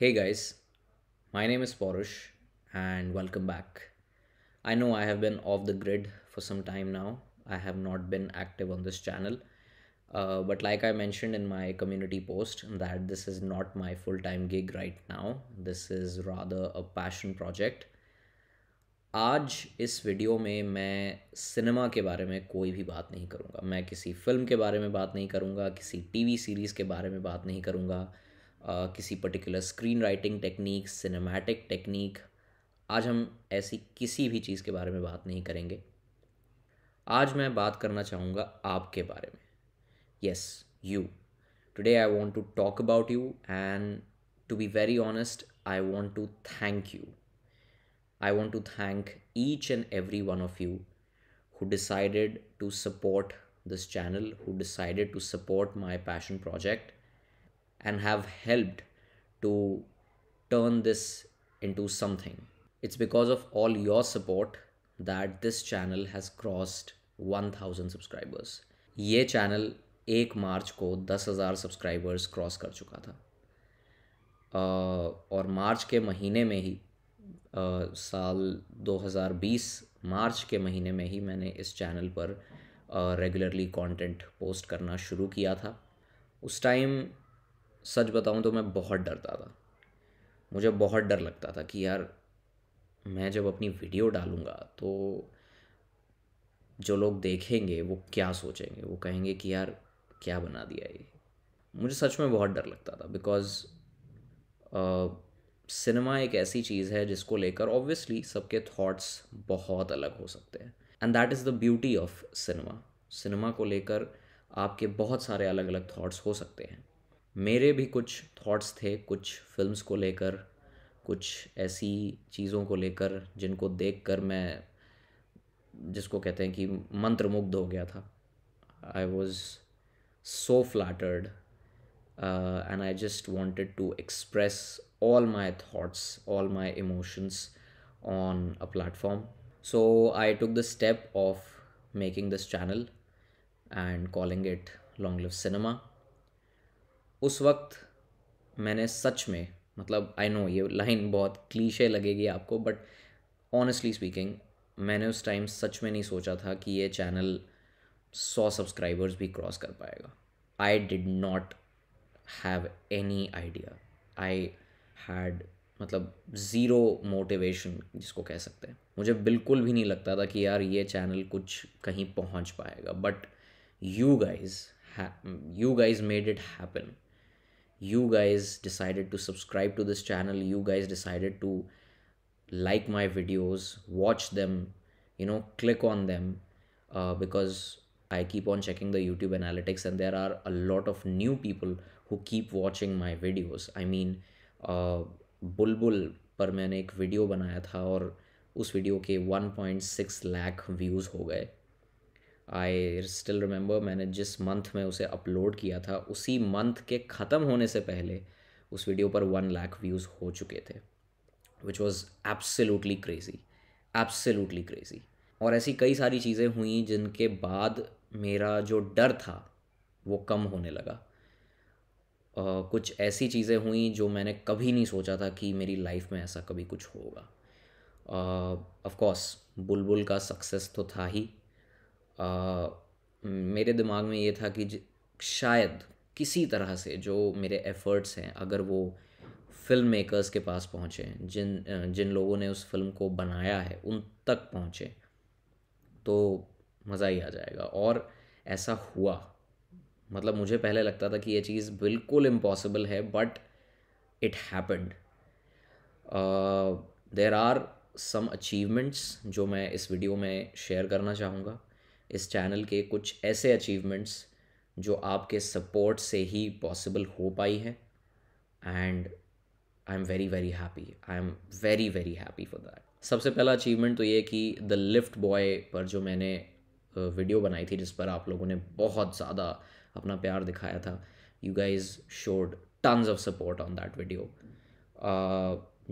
Hey guys, my name is Porush and welcome back. I know I have been off the grid for some time now. I have not been active on this channel. Uh, but like I mentioned in my community post that this is not my full-time gig right now. This is rather a passion project. आज इस video में मैं cinema के बारे में कोई भी बात नहीं करूँगा मैं किसी फिल्म के बारे में बात नहीं करूँगा किसी टीवी सीरीज़ के बारे में बात नहीं करूँगा किसी particular screen writing technique cinematic technique आज हम ऐसी किसी भी चीज़ के बारे में बात नहीं करेंगे आज मैं बात करना चाहूँगा आपके बारे में yes you today I want to talk about you and to be very honest I want to thank you I want to thank each and every one of you who decided to support this channel who decided to support my passion project and have helped to turn this into something. It's because of all your support that this channel has crossed 1000 subscribers. ये channel 1 March को 10,000 subscribers cross कर चुका था uh, और मार्च के महीने में ही uh, साल 2020 मार्च के महीने में ही मैंने इस चैनल पर रेगुलरली uh, कंटेंट पोस्ट करना शुरू किया था उस टाइम सच बताऊँ तो मैं बहुत डरता था मुझे बहुत डर लगता था कि यार मैं जब अपनी वीडियो डालूँगा तो जो लोग देखेंगे वो क्या सोचेंगे वो कहेंगे कि यार क्या बना दिया ये मुझे सच में बहुत डर लगता था बिकॉज़ सिनेमा एक ऐसी चीज़ है जिसको लेकर ऑब्वियसली सबके थॉट्स बहुत अलग हो सकते हैं and that is the beauty of cinema cinema को लेकर आपके बहुत सारे अलग अलग थॉट्स हो सकते हैं मेरे भी कुछ थॉट्स थे कुछ फिल्म्स को लेकर कुछ ऐसी चीज़ों को लेकर जिनको देख कर मैं जिसको कहते हैं कि मंत्रमुग्ध हो गया था I was so flattered and I just wanted to express all my thoughts all my emotions on a platform so I took the step of making this channel and calling it long live cinema उस वक्त मैंने सच में मतलब I know ये line बहुत cliche लगेगी आपको बट ऑनेस्टली स्पीकिंग मैंने उस टाइम सच में नहीं सोचा था कि ये चैनल सौ सब्सक्राइबर्स भी क्रॉस कर पाएगा I did not have any idea I had मतलब ज़ीरो मोटिवेशन जिसको कह सकते हैं मुझे बिल्कुल भी नहीं लगता था कि यार ये चैनल कुछ कहीं पहुंच पाएगा but you guys you guys made it happen you guys decided to subscribe to this channel you guys decided to like my videos watch them you know click on them uh, because i keep on checking the youtube analytics and there are a lot of new people who keep watching my videos i mean uh, पर मैंने एक video बनाया था और उस video के 1.6 lakh views हो गए आई स्टिल रिमेंबर मैंने जिस मंथ में उसे अपलोड किया था उसी मंथ के ख़त्म होने से पहले उस वीडियो पर वन लाख व्यूज़ हो चुके थे which was absolutely crazy absolutely crazy और ऐसी कई सारी चीज़ें हुई जिनके बाद मेरा जो डर था वो कम होने लगा Uh, कुछ ऐसी चीज़ें हुई जो मैंने कभी नहीं सोचा था कि मेरी लाइफ में ऐसा कभी कुछ होगा ऑफ कोर्स बुलबुल का सक्सेस तो था ही आ, मेरे दिमाग में ये था कि शायद किसी तरह से जो मेरे एफ़र्ट्स हैं अगर वो फिल्म मेकर्स के पास पहुँचे जिन जिन लोगों ने उस फिल्म को बनाया है उन तक पहुँचे तो मज़ा ही आ जाएगा और ऐसा हुआ मतलब मुझे पहले लगता था कि ये चीज़ बिल्कुल इम्पॉसिबल है but it happened there are some achievements जो मैं इस वीडियो में शेयर करना चाहूँगा इस चैनल के कुछ ऐसे अचीवमेंट्स जो आपके सपोर्ट से ही पॉसिबल हो पाई हैं and I am very very happy I am very very happy for that सबसे पहला अचीवमेंट तो ये कि द लिफ्ट बॉय पर जो मैंने वीडियो बनाई थी जिस पर आप लोगों ने बहुत ज़्यादा अपना प्यार दिखाया था you guys showed tons of support on that video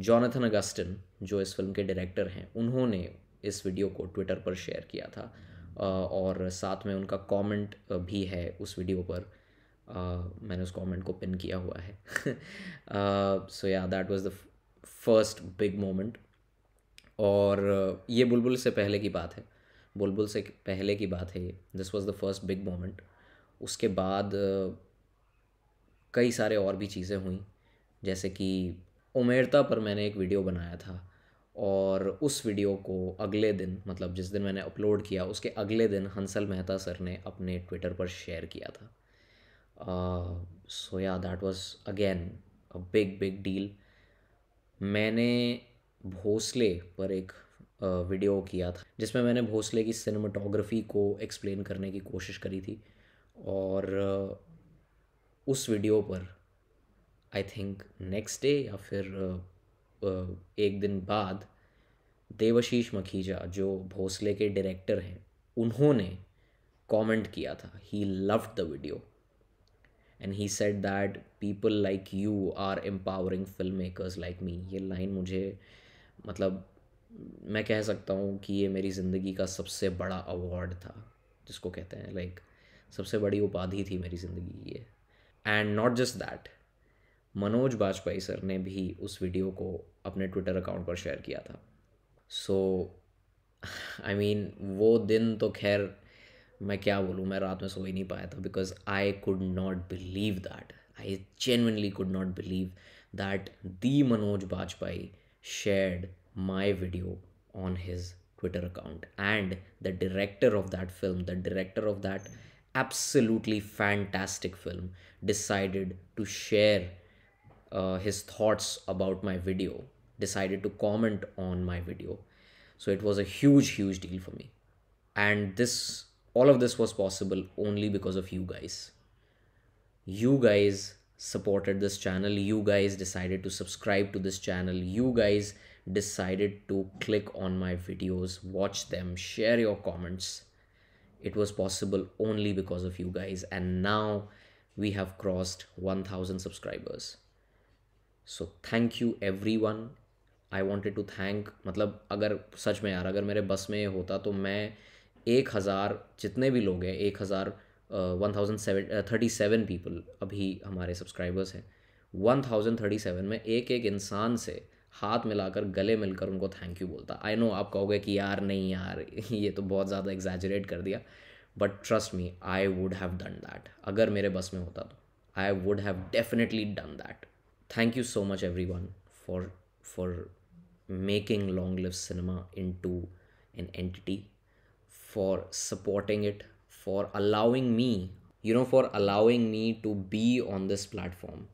Jonathan Augustine जो इस फिल्म के डायरेक्टर हैं उन्होंने इस वीडियो को ट्विटर पर शेयर किया था और साथ में उनका कमेंट भी है उस वीडियो पर मैंने उस कमेंट को पिन किया हुआ है so yeah that was the first big moment और ये बुलबुल से पहले की बात है बुलबुल से पहले की बात है ये this was the first big moment उसके बाद कई सारे और भी चीज़ें हुई जैसे कि उमेरता पर मैंने एक वीडियो बनाया था और उस वीडियो को अगले दिन मतलब जिस दिन मैंने अपलोड किया उसके अगले दिन हंसल मेहता सर ने अपने ट्विटर पर शेयर किया था so yeah that was again a big big deal मैंने भोसले पर एक वीडियो किया था जिसमें मैंने भोसले की सिनेमाटोग्राफी को एक्सप्लेन करने की कोशिश करी थी और उस वीडियो पर आई थिंक नेक्स्ट डे या फिर एक दिन बाद देवशीष मखीजा जो भोसले के डायरेक्टर हैं उन्होंने कमेंट किया था he loved the video and he said that people like you are empowering film makers like me ये लाइन मुझे मतलब मैं कह सकता हूँ कि ये मेरी ज़िंदगी का सबसे बड़ा अवार्ड था जिसको कहते हैं लाइक like, सबसे बड़ी उपाधि थी मेरी ज़िंदगी ये and not just that Manoj Vajpayee sir ने भी उस वीडियो को अपने ट्विटर अकाउंट पर शेयर किया था सो आई मीन वो दिन तो खैर मैं क्या बोलूँ मैं रात में सो ही नहीं पाया था because I could not believe that I genuinely could not believe that the Manoj Vajpayee shared my video on his Twitter account and the director of that film the director of that absolutely fantastic film decided to share uh, his thoughts about my video, decided to comment on my video. So it was a huge, huge deal for me. And this, all of this was possible only because of you guys. You guys supported this channel. You guys decided to subscribe to this channel. You guys decided to click on my videos, watch them, share your comments. It was possible only because of you guys. And now we have crossed 1000 subscribers. So thank you everyone I wanted to thank मतलब अगर सच में यार अगर मेरे बस में होता तो मैं एक हज़ार जितने भी लोग हैं एक हज़ार one thousand seven thirty seven people अभी हमारे सब्सक्राइबर्स हैं वन थाउजेंड थर्टी सेवन में एक एक इंसान से हाथ मिलाकर गले मिलकर उनको थैंक यू बोलता आई नो आप कहोगे कि यार नहीं यार ये तो बहुत ज़्यादा एग्जैजरेट कर दिया but trust me I would have done that अगर मेरे बस में होता तो I would have definitely done that thank you so much everyone for for making long live cinema into an entity for supporting it for allowing me you know for allowing me to be on this platform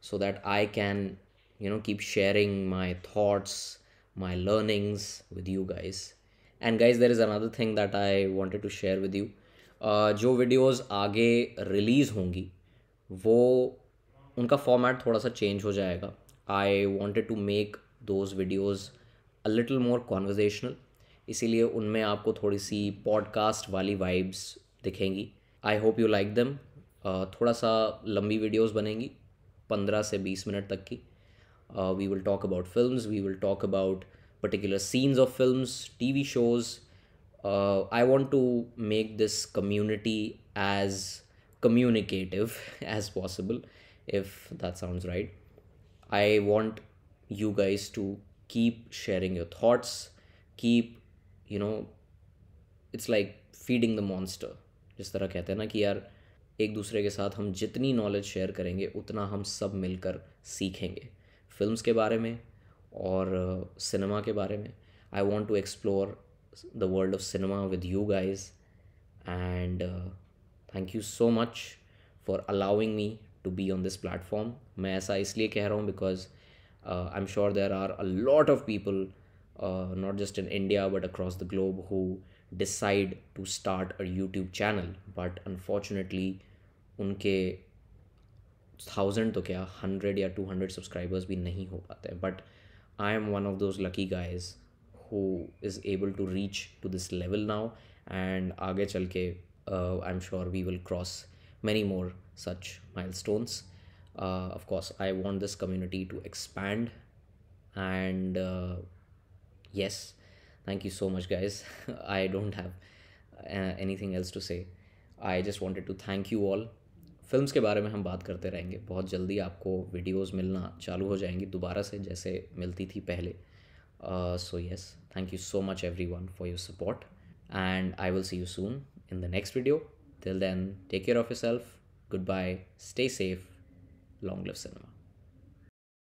so that i can you know keep sharing my thoughts my learnings with you guys and guys there is another thing that i wanted to share with you uh, जो videos आगे release होंगी वो उनका format थोड़ा सा change हो जाएगा I wanted to make those videos a little more conversational इसीलिए उनमें आपको थोड़ी सी पॉडकास्ट वाली वाइब्स दिखेंगी I hope you like them थोड़ा सा लंबी वीडियोज़ बनेंगी पंद्रह से बीस मिनट तक की we will talk about film we will talk about particular scenes of film T V shows I want to make this community as communicative as possible if that sounds right. I want you guys to keep sharing your thoughts keep you know it's like feeding the monster जिस तरह कहते हैं ना कि यार एक दूसरे के साथ हम जितनी नॉलेज शेयर करेंगे उतना हम सब मिलकर सीखेंगे फिल्म्स के बारे में और सिनेमा uh, के बारे में I want to explore the world of cinema with you guys and thank you so much for allowing me to be on this platform मैं ऐसा इसलिए कह रहा हूँ because uh, I'm sure there are a lot of people uh, not just in India but across the globe who decide to start a YouTube channel but unfortunately उनके thousand तो क्या hundred या टू हंड्रेड सब्सक्राइबर्स भी नहीं हो पाते but I am one of those lucky guys who is able to reach to this level now and आगे चल के I am sure we will cross many more such milestones. Uh, of course, I want this community to expand. And uh, yes, thank you so much, guys. I don't have uh, anything else to say. I just wanted to thank you all. Films के बारे में हम बात करते रहेंगे बहुत जल्दी आपको वीडियोस मिलना चालू हो जाएंगी दोबारा से जैसे मिलती थी पहले so yes thank you so much everyone for your support and I will see you soon in the next video till then take care of yourself Goodbye. Stay safe. Long live cinema.